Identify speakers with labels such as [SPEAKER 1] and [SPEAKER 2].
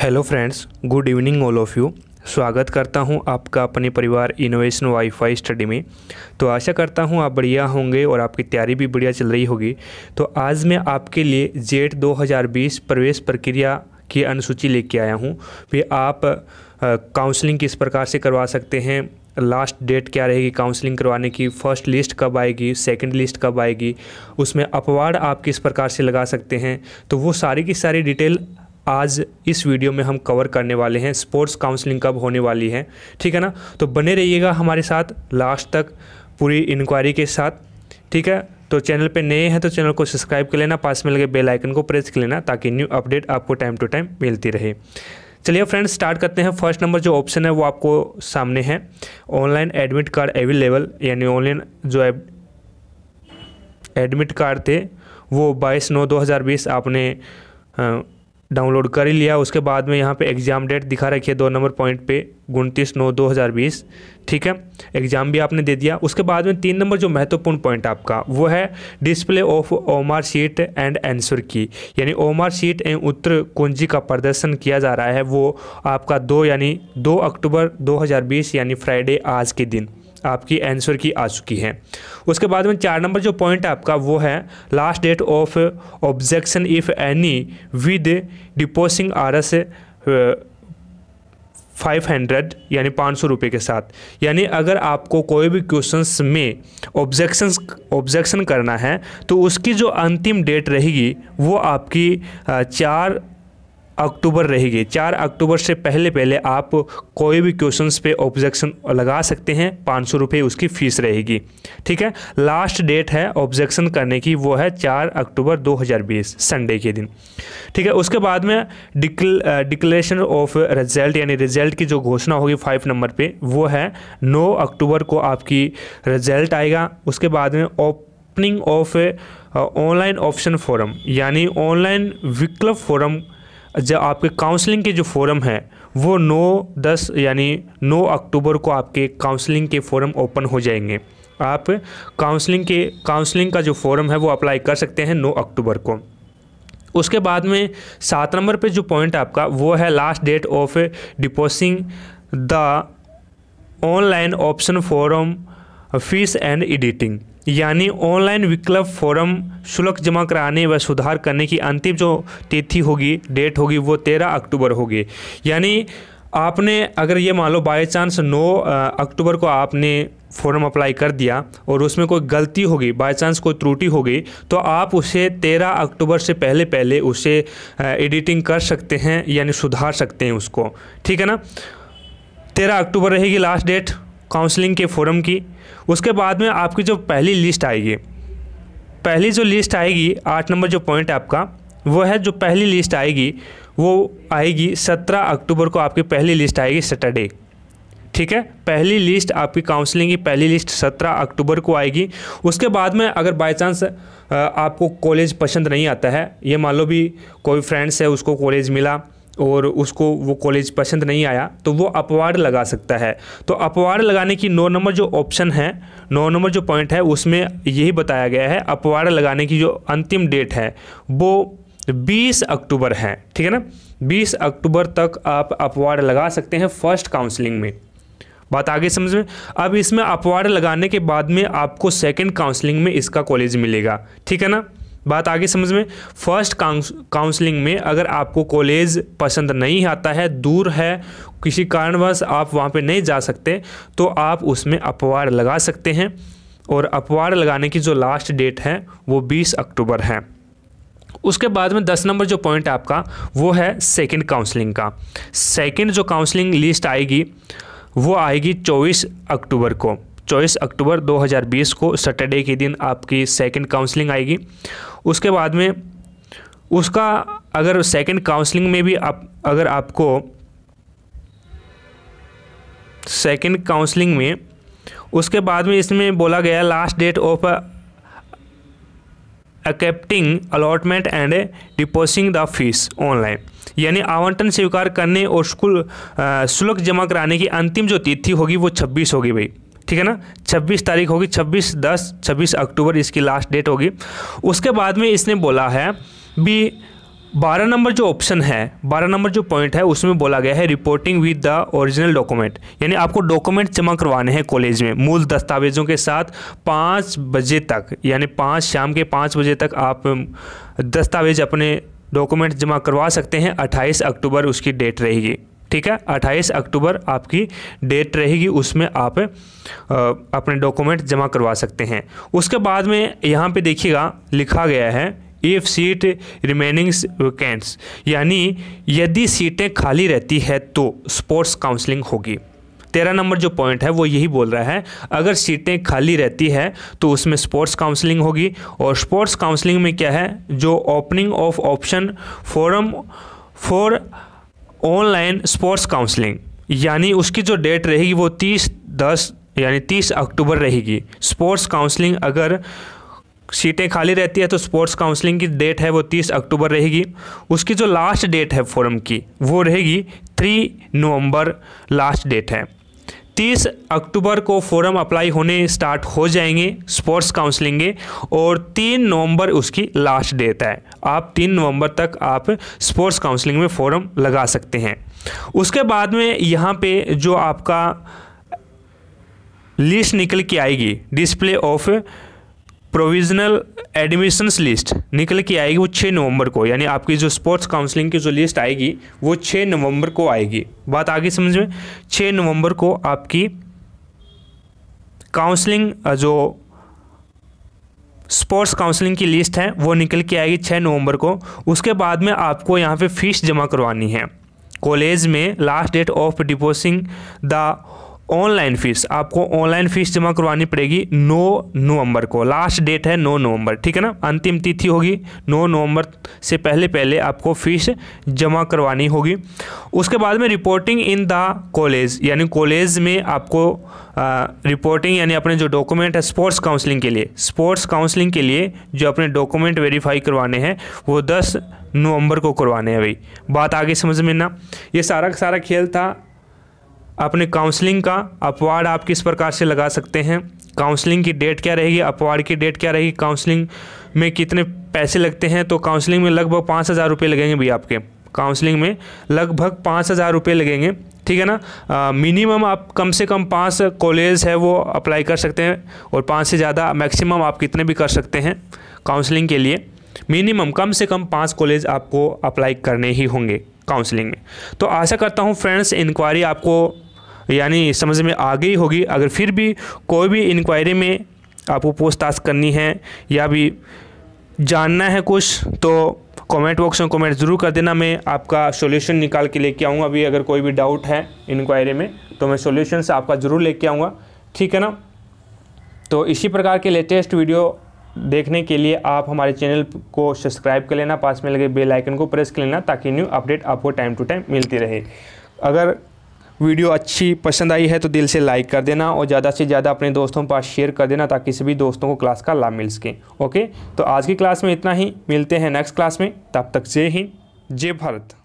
[SPEAKER 1] hello friends good evening all of you स्वागत करता हूं आपका अपने परिवार इनोवेशन वाईफाई स्टडी में तो आशा करता हूं आप बढ़िया होंगे और आपकी तैयारी भी बढ़िया चल रही होगी तो आज मैं आपके लिए जेट 2020 प्रवेश प्रक्रिया की अनुसूची लेके आया हूं भी आप काउंसलिंग किस प्रकार से करवा सकते हैं लास्ट डेट क्या रहेगी काउंसलिंग करवाने की फर्स्ट लिस्ट कब आएगी सेकंड लिस्ट कब आएगी उसमें अपवार्ड आप किस प्रकार से लगा सकते हैं तो वो सारी की सारी डिटेल आज इस वीडियो में हम कवर करने वाले हैं स्पोर्ट्स काउंसलिंग कब होने वाली है ठीक है ना तो बने रहिएगा हमारे साथ लास्ट तक पूरी इंक्वायरी के साथ ठीक है तो चैनल पे नए हैं तो चैनल को सब्सक्राइब कर लेना पास में लगे बेल आइकन को प्रेस कर लेना ताकि न्यू अपडेट आपको टाइम टू टाइम मिलती रहे चलिए फ्रेंड्स स्टार्ट करते हैं फर्स्ट नंबर जो ऑप्शन है वो आपको सामने है ऑनलाइन एडमिट कार्ड अवेलेबल यानी ऑनलाइन जो एडमिट कार्ड थे वो 22 नौ 2020 आपने डाउनलोड कर ही लिया उसके बाद में यहाँ पे एग्ज़ाम डेट दिखा रखी है दो नंबर पॉइंट पे उनतीस नौ दो हज़ार बीस ठीक है एग्ज़ाम भी आपने दे दिया उसके बाद में तीन नंबर जो महत्वपूर्ण पॉइंट आपका वो है display of OMR sheet and answer key यानी ओमार शीट एवं उत्तर कुंजी का प्रदर्शन किया जा रहा है वो आपका दो यानी दो अक्टूबर दो यानी फ्राइडे आज के दिन आपकी आंसर की आ चुकी है उसके बाद में चार नंबर जो पॉइंट आपका वो है last date of objection if any with depositing R S five hundred यानी पाँच सौ रुपये के साथ यानी अगर आपको कोई भी क्वेश्चंस में ऑब्जेक्शन ऑब्जेक्शन करना है तो उसकी जो अंतिम डेट रहेगी वो आपकी चार अक्टूबर रहेगी चार अक्टूबर से पहले पहले आप कोई भी क्वेश्चंस पे ऑब्जेक्शन लगा सकते हैं पाँच सौ रुपये उसकी फ़ीस रहेगी ठीक है लास्ट डेट है ऑब्जेक्शन करने की वो है चार अक्टूबर दो हज़ार बीस संडे के दिन ठीक है उसके बाद में डिक्लेरेशन ऑफ रिजल्ट यानी रिजल्ट की जो घोषणा होगी फाइव नंबर पर वो है नौ अक्टूबर को आपकी रिजल्ट आएगा उसके बाद में opening of online option form यानी ऑनलाइन विकल्प फोरम जो आपके काउंसलिंग के जो फोरम है वो 9 10 यानी 9 अक्टूबर को आपके काउंसलिंग के फोरम ओपन हो जाएंगे आप काउंसलिंग के काउंसलिंग का जो फोरम है वो अप्लाई कर सकते हैं 9 अक्टूबर को उसके बाद में सात नंबर पे जो पॉइंट आपका वो है last date of depositing the online option form fee and editing यानी ऑनलाइन विकल्प फॉरम शुल्क जमा कराने व सुधार करने की अंतिम जो तिथि होगी डेट होगी वो तेरह अक्टूबर होगी यानी आपने अगर ये मान लो बाई चांस नौ अक्टूबर को आपने फॉर्म अप्लाई कर दिया और उसमें कोई गलती होगी बाई चांस कोई त्रुटि होगी तो आप उसे 13 अक्टूबर से पहले पहले उसे एडिटिंग कर सकते हैं यानी सुधार सकते हैं उसको ठीक है ना 13 अक्टूबर रहेगी लास्ट डेट काउंसलिंग के फोरम की उसके बाद में आपकी जो पहली लिस्ट आएगी पहली जो लिस्ट आएगी आठ नंबर जो पॉइंट आपका वो है जो पहली लिस्ट आएगी वो आएगी सत्रह अक्टूबर को आपकी पहली लिस्ट आएगी सैटरडे ठीक है पहली लिस्ट आपकी काउंसलिंग की पहली लिस्ट सत्रह अक्टूबर को आएगी उसके बाद में अगर बाय चांस आपको कॉलेज पसंद नहीं आता है ये मान लो भी कोई फ्रेंड्स है उसको कॉलेज मिला और उसको वो कॉलेज पसंद नहीं आया तो वो अपवार्ड लगा सकता है तो अपवार लगाने की नौ नंबर जो ऑप्शन है नौ नंबर जो पॉइंट है उसमें यही बताया गया है अपवार लगाने की जो अंतिम डेट है वो 20 अक्टूबर है ठीक है ना 20 अक्टूबर तक आप अपवाड़ लगा सकते हैं फर्स्ट काउंसलिंग में बात आगे समझ में अब इसमें अपवार लगाने के बाद में आपको सेकेंड काउंसलिंग में इसका कॉलेज मिलेगा ठीक है ना बात आगे समझ में फर्स्ट काउंसलिंग में अगर आपको कॉलेज पसंद नहीं आता है दूर है किसी कारणवश आप वहाँ पे नहीं जा सकते तो आप उसमें अपवाड़ लगा सकते हैं और अपवाड़ लगाने की जो लास्ट डेट है वो 20 अक्टूबर है उसके बाद में दस नंबर जो पॉइंट आपका वो है सेकंड काउंसलिंग का सेकंड जो काउंसलिंग लिस्ट आएगी वो आएगी 24 अक्टूबर को 24 अक्टूबर 2020 को सैटरडे के दिन आपकी सेकंड काउंसलिंग आएगी उसके बाद में उसका अगर सेकंड काउंसलिंग में भी आप अगर आपको सेकंड काउंसलिंग में उसके बाद में इसमें बोला गया last date of accepting allotment and depositing the fee online यानी आवंटन स्वीकार करने और शुल्क जमा कराने की अंतिम जो तिथि होगी वो छब्बीस होगी भाई ठीक है ना 26 तारीख होगी 26 दस 26 अक्टूबर इसकी लास्ट डेट होगी उसके बाद में इसने बोला है भी बारह नंबर जो ऑप्शन है बारह नंबर जो पॉइंट है उसमें बोला गया है reporting with the original document यानी आपको डॉक्यूमेंट जमा करवाने हैं कॉलेज में मूल दस्तावेजों के साथ पाँच बजे तक यानी पाँच शाम के पाँच बजे तक आप दस्तावेज अपने डॉक्यूमेंट जमा करवा सकते हैं 28 अक्टूबर उसकी डेट रहेगी ठीक है 28 अक्टूबर आपकी डेट रहेगी उसमें आप अपने डॉक्यूमेंट जमा करवा सकते हैं उसके बाद में यहाँ पे देखिएगा लिखा गया है इफ़ सीट रिमेनिंग वैकेंट्स यानी यदि सीटें खाली रहती है तो स्पोर्ट्स काउंसलिंग होगी तेरह नंबर जो पॉइंट है वो यही बोल रहा है अगर सीटें खाली रहती है तो उसमें स्पोर्ट्स काउंसलिंग होगी और स्पोर्ट्स काउंसलिंग में क्या है जो opening of option form for online sports counselling यानी उसकी जो डेट रहेगी वो तीस दस यानी तीस अक्टूबर रहेगी स्पोर्ट्स काउंसलिंग अगर सीटें खाली रहती है तो स्पोर्ट्स काउंसलिंग की डेट है वो तीस अक्टूबर रहेगी उसकी जो लास्ट डेट है फोरम की वो रहेगी थ्री नवंबर लास्ट डेट है तीस अक्टूबर को फॉर्म अप्लाई होने स्टार्ट हो जाएंगे स्पोर्ट्स काउंसलिंग के और तीन नवंबर उसकी लास्ट डेट है आप तीन नवंबर तक आप स्पोर्ट्स काउंसलिंग में फॉरम लगा सकते हैं उसके बाद में यहाँ पे जो आपका लिस्ट निकल के आएगी display of provisional admissions list निकल के आएगी वो छः नवंबर को यानी आपकी जो स्पोर्ट्स काउंसलिंग की जो लिस्ट आएगी वो छः नवंबर को आएगी बात आगे समझ में छः नवंबर को आपकी काउंसलिंग जो स्पोर्ट्स काउंसलिंग की लिस्ट है वो निकल के आएगी छः नवंबर को उसके बाद में आपको यहाँ पे फीस जमा करवानी है कॉलेज में last date of depositing the online fee आपको ऑनलाइन फीस जमा करवानी पड़ेगी 9 नवंबर को लास्ट डेट है 9 नवंबर ठीक है ना अंतिम तिथि होगी 9 नवंबर से पहले पहले आपको फीस जमा करवानी होगी उसके बाद में रिपोर्टिंग इन द कॉलेज यानी कॉलेज में आपको आ, रिपोर्टिंग यानी अपने जो डॉक्यूमेंट है स्पोर्ट्स काउंसलिंग के लिए स्पोर्ट्स काउंसलिंग के लिए जो अपने डॉक्यूमेंट वेरीफाई करवाने हैं वो दस नवंबर को करवाने हैं भाई बात आगे समझ में ना ये सारा सारा खेल था अपने काउंसलिंग का अपवार्ड आप किस प्रकार से लगा सकते हैं काउंसलिंग की डेट क्या रहेगी अपवार्ड की डेट क्या रहेगी काउंसलिंग में कितने पैसे लगते हैं तो काउंसलिंग में लगभग पाँच हज़ार रुपये लगेंगे भैया आपके काउंसलिंग में लगभग पाँच हज़ार रुपये लगेंगे ठीक है ना मिनिमम आप कम से कम पाँच कॉलेज है वो अप्लाई कर सकते हैं और पाँच से ज़्यादा मैक्सिमम आप कितने भी कर सकते हैं काउंसलिंग के लिए मिनिमम कम से कम पाँच कॉलेज आपको अप्लाई करने ही होंगे काउंसलिंग में तो आशा करता हूँ फ्रेंड्स इंक्वायरी आपको यानी समझ में आ गई होगी अगर फिर भी कोई भी इंक्वायरी में आपको पूछताछ करनी है या भी जानना है कुछ तो कमेंट बॉक्स में कमेंट ज़रूर कर देना मैं आपका सॉल्यूशन निकाल के लेके आऊँगा अभी अगर कोई भी डाउट है इंक्वायरी में तो मैं सॉल्यूशन आपका ज़रूर लेके आऊँगा ठीक है ना तो इसी प्रकार के लेटेस्ट वीडियो देखने के लिए आप हमारे चैनल को सब्सक्राइब कर लेना पास में लगे बेल आइकन को प्रेस कर लेना ताकि न्यू अपडेट आपको टाइम टू टाइम मिलती रहे अगर वीडियो अच्छी पसंद आई है तो दिल से लाइक कर देना और ज़्यादा से ज़्यादा अपने दोस्तों के पास शेयर कर देना ताकि सभी दोस्तों को क्लास का लाभ मिल सके ओके तो आज की क्लास में इतना ही मिलते हैं नेक्स्ट क्लास में तब तक जय हिंद जय भारत